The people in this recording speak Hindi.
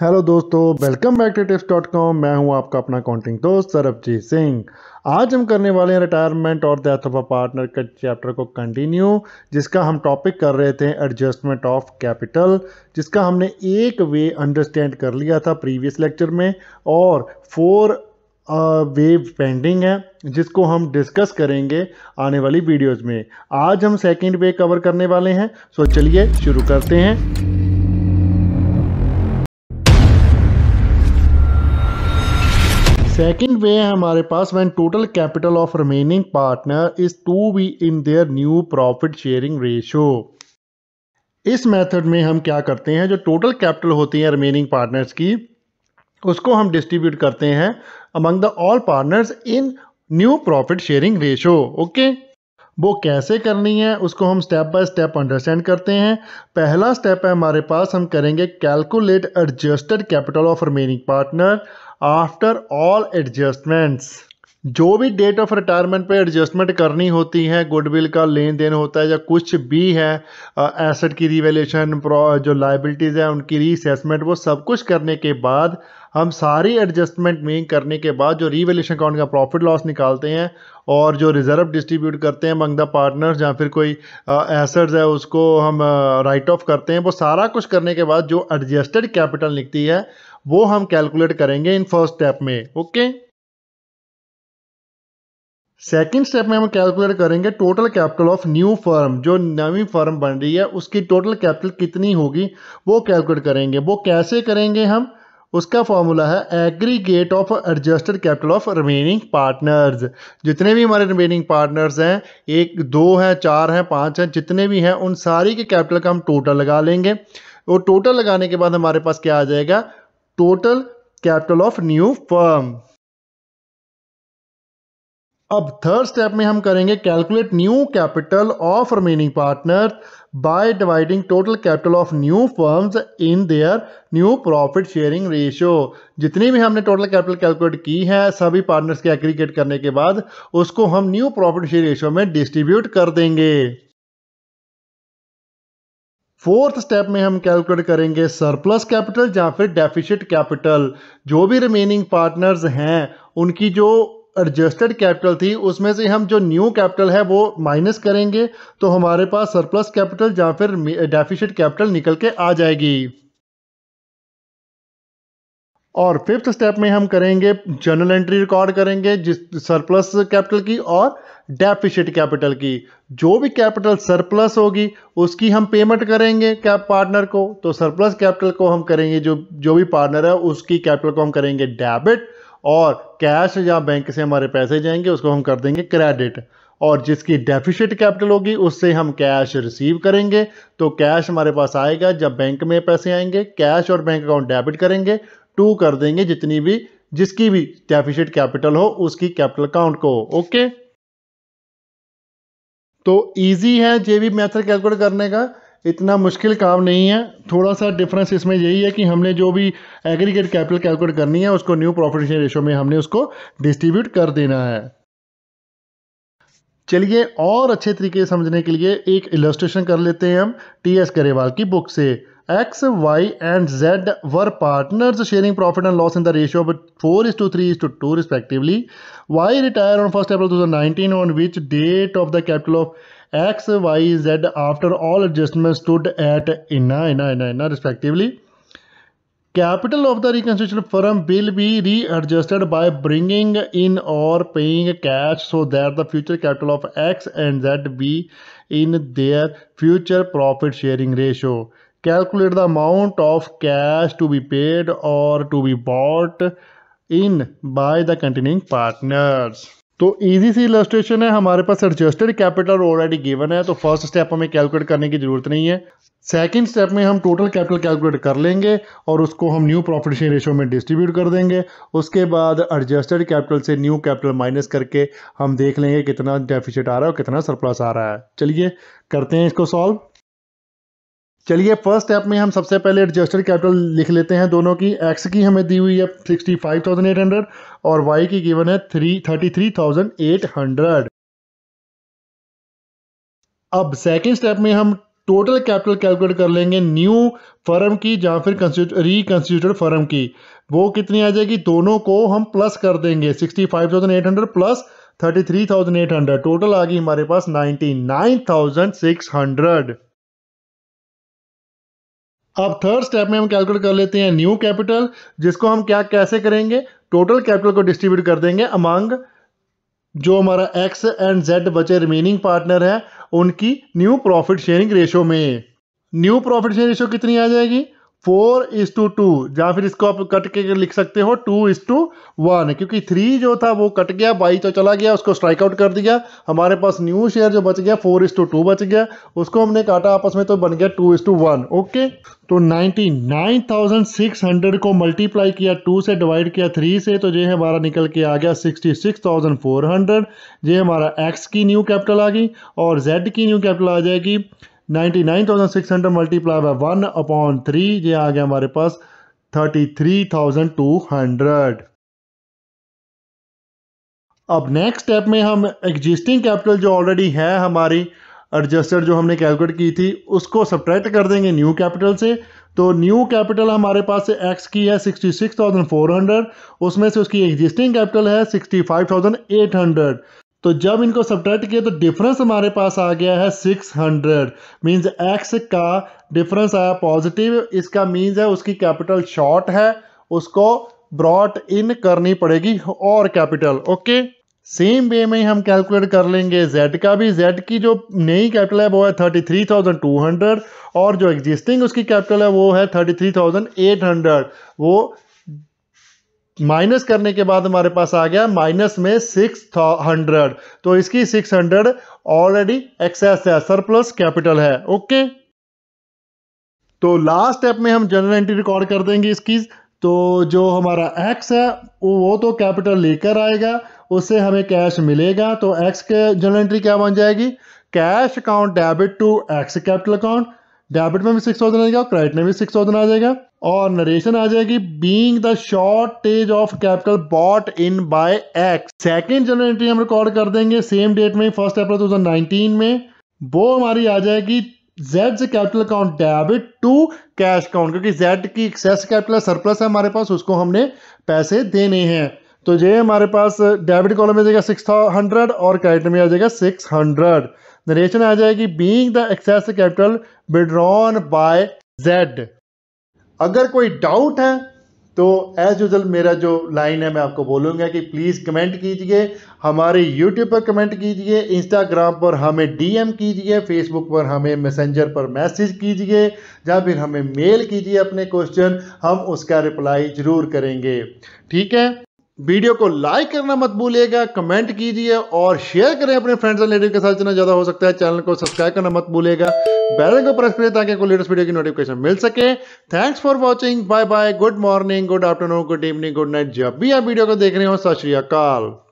हेलो दोस्तों welcome back to tips dot com मैं हूं आपका अपना अकाउंटिंग दोस्त सरबजीत सिंह आज हम करने वाले हैं रिटायरमेंट और डेथ ऑफ अ पार्टनर के चैप्टर को कंटिन्यू जिसका हम टॉपिक कर रहे थे एडजस्टमेंट ऑफ कैपिटल जिसका हमने एक वे अंडरस्टैंड कर लिया था प्रीवियस लेक्चर में और फोर वे पेंडिंग है जिसको हम डिस्कस करेंगे आने वाली वीडियोज़ में आज हम सेकेंड वे कवर करने वाले हैं सो चलिए शुरू करते हैं सेकेंड वे है हमारे पास when total capital of remaining partner is to be in their new profit sharing ratio इस मेथड में हम क्या करते हैं जो टोटल कैपिटल होती है रिमेनिंग पार्टनर्स की उसको हम डिस्ट्रीब्यूट करते हैं among the all partners in new profit sharing ratio okay वो कैसे करनी है उसको हम स्टेप बाय स्टेप अंडरस्टैंड करते हैं पहला स्टेप है हमारे पास हम करेंगे calculate adjusted capital of remaining partner after all adjustments जो भी डेट ऑफ रिटायरमेंट पे एडजस्टमेंट करनी होती है गुडविल का लेन देन होता है या कुछ भी है एसेट की रिवेल्यूशन जो लाइबिलिटीज़ हैं उनकी रीसेसमेंट वो सब कुछ करने के बाद हम सारी एडजस्टमेंट मीन करने के बाद जो रीवेल्यूशन अकाउंट का प्रॉफिट लॉस निकालते हैं और जो रिजर्व डिस्ट्रीब्यूट करते हैं मंग द पार्टनर्स या फिर कोई एसेट्स है उसको हम राइट ऑफ करते हैं वो सारा कुछ करने के बाद जो एडजस्टेड कैपिटल निकती है वो हम कैलकुलेट करेंगे इन फर्स्ट स्टेप में ओके सेकेंड स्टेप में हम कैलकुलेट करेंगे total capital of new firm जो नवी फर्म बन रही है उसकी टोटल कैपिटल कितनी होगी वो कैलकुलेट करेंगे वो कैसे करेंगे हम उसका फॉर्मूला है aggregate of adjusted capital of remaining partners जितने भी हमारे रिमेनिंग पार्टनर्स हैं एक दो हैं चार हैं पाँच हैं जितने भी हैं उन सारी के कैपिटल का हम टोटल लगा लेंगे और टोटल लगाने के बाद हमारे पास क्या आ जाएगा total capital of new firm अब थर्ड स्टेप में हम करेंगे calculate new capital of remaining partner by dividing total capital of new firms in their new profit sharing ratio जितनी भी हमने टोटल कैपिटल कैलकुलेट की है सभी पार्टनर्स के एग्रीगेट करने के बाद उसको हम न्यू प्रॉफिट शेयर रेशियो में डिस्ट्रीब्यूट कर देंगे फोर्थ स्टेप में हम कैलकुलेट करेंगे सरप्लस कैपिटल या फिर डेफिशिट कैपिटल जो भी रिमेनिंग पार्टनर्स हैं उनकी जो एडजस्टेड कैपिटल थी उसमें से हम जो न्यू कैपिटल है वो माइनस करेंगे तो हमारे पास सरप्लस कैपिटल या फिर डेफिशिट कैपिटल निकल के आ जाएगी और फिफ्थ स्टेप में हम करेंगे जर्नल एंट्री रिकॉर्ड करेंगे जिस सरप्लस कैपिटल की और डेफिशिट कैपिटल की जो भी कैपिटल सरप्लस होगी उसकी हम पेमेंट करेंगे कैप पार्टनर को तो सरप्लस कैपिटल को हम करेंगे जो जो भी पार्टनर है उसकी कैपिटल को हम करेंगे डेबिट और कैश या बैंक से हमारे पैसे जाएंगे उसको हम कर देंगे क्रेडिट और जिसकी डेफिशिट कैपिटल होगी उससे हम कैश रिसीव करेंगे तो कैश हमारे पास आएगा जब बैंक में पैसे आएंगे कैश और बैंक अकाउंट डेबिट करेंगे टू कर देंगे जितनी भी जिसकी भी डेफिशिट कैपिटल हो उसकी कैपिटल काउंट को ओके तो इजी है जे भी मैथड कैलकुलेट करने का इतना मुश्किल काम नहीं है थोड़ा सा डिफरेंस इसमें यही है कि हमने जो भी एग्रीगेट कैपिटल कैलकुलेट करनी है उसको न्यू प्रॉफिट रेशो में हमने उसको डिस्ट्रीब्यूट कर देना है चलिए और अच्छे तरीके से समझने के लिए एक इलस्ट्रेशन कर लेते हैं हम टी एस गरेवाल की बुक से X, Y and Z were partners sharing profit and loss in the ratio of 4 is to 3 is to 2 respectively. Y retired on 1st April 2019 on which date of the capital of X, Y, Z after all adjustments stood at inna, inna, inna, inna, respectively. Capital of the reconstruction firm will be readjusted by bringing in or paying cash so that the future capital of X and Z be in their future profit sharing ratio. Calculate the amount of cash to be paid और to be bought in by the continuing partners तो इजी सी इलस्ट्रेशन है हमारे पास एडजस्टेड कैपिटल ऑलरेडी गिवन है तो फर्स्ट स्टेप हमें कैलकुलेट करने की जरूरत नहीं है सेकंड स्टेप में हम टोटल कैपिटल कैलकुलेट कर लेंगे और उसको हम न्यू प्रॉफिट शेयर रेशो में डिस्ट्रीब्यूट कर देंगे उसके बाद एडजस्टेड कैपिटल से न्यू कैपिटल माइनस करके हम देख लेंगे कितना डेफिशिट आ रहा है और कितना सरप्लस आ रहा है चलिए करते हैं इसको सॉल्व चलिए फर्स्ट स्टेप में हम सबसे पहले एडजस्टेड कैपिटल लिख लेते हैं दोनों की एक्स की हमें दी हुई है sixty five thousand eight hundred और वाई की गिवन है three thirty three thousand eight hundred अब सेकेंड स्टेप में हम टोटल कैपिटल कैलकुलेट कर लेंगे न्यू फर्म की या फिर रिकंस्टिट्यूटेड फर्म की वो कितनी आ जाएगी दोनों को हम प्लस कर देंगे sixty five thousand eight hundred plus thirty three thousand eight hundred total आ गई हमारे पास ninety nine thousand six hundred अब थर्ड स्टेप में हम कैलकुलेट कर लेते हैं न्यू कैपिटल जिसको हम क्या कैसे करेंगे टोटल कैपिटल को डिस्ट्रीब्यूट कर देंगे अमांग जो हमारा एक्स एंड जेड बचे रिमेनिंग पार्टनर है उनकी न्यू प्रॉफिट शेयरिंग रेशो में न्यू प्रॉफिट शेयरिंग रेशो कितनी आ जाएगी फोर इज टू टू या फिर इसको आप कट के लिख सकते हो टू इज टू वन क्योंकि थ्री जो था वो कट गया बाई तो चला गया उसको स्ट्राइक आउट कर दिया हमारे पास न्यू शेयर जो बच गया फोर इज टू टू बच गया उसको हमने काटा आपस में तो बन गया two is to one okay तो नाइन थाउजेंड सिक्स हंड्रेड को मल्टीप्लाई किया टू से डिवाइड किया थ्री से तो ये हमारा निकल के आ गया sixty six thousand four hundred ये हमारा एक्स की न्यू कैपिटल आ गई और जेड की न्यू कैपिटल आ जाएगी 99,600 multiply by one upon three ये आ गया हमारे पास 33,200 अब नेक्स्ट स्टेप में हम एग्जिस्टिंग कैपिटल जो ऑलरेडी है हमारी एडजस्टेड जो हमने कैलकुलेट की थी उसको सब्ट्रैक्ट कर देंगे न्यू कैपिटल से तो न्यू कैपिटल हमारे पास से एक्स की है 66,400 उसमें से उसकी एग्जिस्टिंग कैपिटल है 65,800 तो जब इनको सब्ट्रैक्ट किया तो डिफरेंस हमारे पास आ गया है 600 हंड्रेड मीन्स एक्स का डिफरेंस आया पॉजिटिव इसका मीन्स है उसकी कैपिटल शॉर्ट है उसको ब्रॉट इन करनी पड़ेगी और कैपिटल ओके सेम वे में ही हम कैलकुलेट कर लेंगे Z का भी Z की जो नई कैपिटल है वो है 33,200 और जो एग्जिस्टिंग उसकी कैपिटल है वो है 33,800 वो माइनस करने के बाद हमारे पास आ गया माइनस में सिक्स हंड्रेड तो इसकी सिक्स हंड्रेड ऑलरेडी एक्सेस है सरप्लस कैपिटल है ओके तो लास्ट स्टेप में हम जनरल एंट्री रिकॉर्ड कर देंगे इसकी तो जो हमारा एक्स है वो तो कैपिटल लेकर आएगा उससे हमें कैश मिलेगा तो एक्स के जनरल एंट्री क्या बन जाएगी cash account debit to X capital account debit में भी सिक्स थाउजेंड आ जाएगा क्रेडिट में भी सिक्स थाउजेंड आ जाएगा और नरेशन आ जाएगी being the shortage of capital bought in by X second journal entry हम रिकॉर्ड कर देंगे सेम डेट में फर्स्ट अप्रैल नाइनटीन में वो हमारी आ जाएगी जेड से capital account debit to cash account क्योंकि जेड की एक्सेस कैपिटल सरप्लस है हमारे पास उसको हमने पैसे देने हैं तो ये हमारे पास डेबिट कॉलम में आ जाएगा सिक्स हंड्रेड और क्रेडिट में आ जाएगा सिक्स हंड्रेड नरेशन आ जाएगी being the excess capital withdrawn by Z अगर कोई डाउट है तो एज यूजल मेरा जो लाइन है मैं आपको बोलूँगा कि प्लीज़ कमेंट कीजिए हमारे यूट्यूब पर कमेंट कीजिए इंस्टाग्राम पर हमें डीएम कीजिए फेसबुक पर हमें मैसेंजर पर मैसेज कीजिए या फिर हमें मेल कीजिए अपने क्वेश्चन हम उसका रिप्लाई ज़रूर करेंगे ठीक है वीडियो को लाइक करना मत भूलिएगा कमेंट कीजिए और शेयर करें अपने फ्रेंड्स और रिलेटिव के साथ जितना ज़्यादा हो सकता है चैनल को सब्सक्राइब करना मत भूलिएगा बेल को प्रेस करें ताकि आपको लेटेस्ट वीडियो की नोटिफिकेशन मिल सके thanks for watching bye bye good morning good afternoon good evening good night जब भी आप वीडियो को देख रहे हो सत श्रीकाल